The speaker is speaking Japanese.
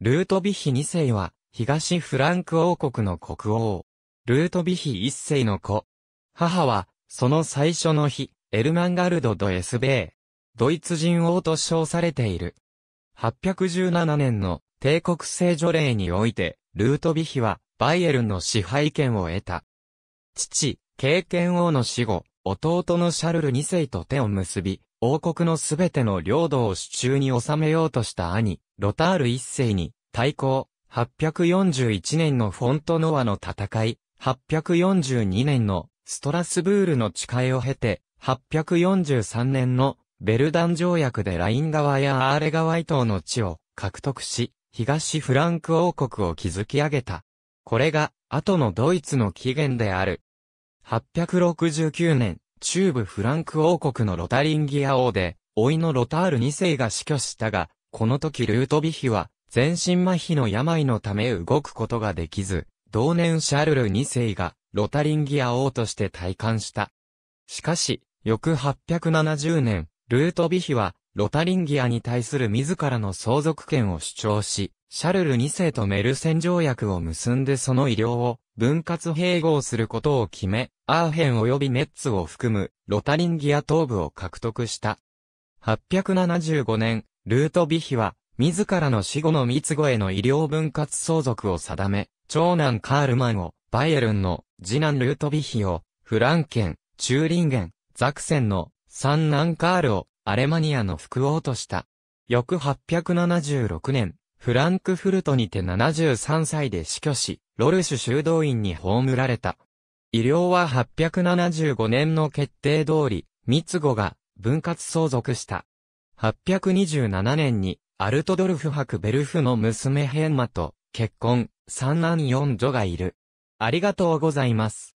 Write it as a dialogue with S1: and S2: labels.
S1: ルートビヒ2世は、東フランク王国の国王。ルートビヒ1世の子。母は、その最初の日、エルマンガルド・ド・エスベー。ドイツ人王と称されている。817年の帝国制除令において、ルートビヒは、バイエルンの支配権を得た。父、経験王の死後、弟のシャルル2世と手を結び、王国のすべての領土を手中に収めようとした兄、ロタール一世に対抗、841年のフォントノアの戦い、842年のストラスブールの誓いを経て、843年のベルダン条約でライン川やアーレ川伊東の地を獲得し、東フランク王国を築き上げた。これが、後のドイツの起源である。869年、中部フランク王国のロタリンギア王で、老いのロタール2世が死去したが、この時ルートヴィヒは、全身麻痺の病のため動くことができず、同年シャルル2世が、ロタリンギア王として退官した。しかし、翌870年、ルートヴィヒは、ロタリンギアに対する自らの相続権を主張し、シャルル2世とメルセン条約を結んでその医療を分割併合することを決め、アーヘン及びメッツを含むロタリンギア東部を獲得した。875年、ルートビヒは、自らの死後の三つ子への医療分割相続を定め、長男カールマンを、バイエルンの、次男ルートビヒを、フランケン、チューリンゲン、ザクセンの、三男カールを、アレマニアの副王とした。翌876年、フランクフルトにて73歳で死去し、ロルシュ修道院に葬られた。医療は875年の決定通り、三つ子が分割相続した。827年に、アルトドルフ博ベルフの娘ヘンマと結婚、三男四女がいる。ありがとうございます。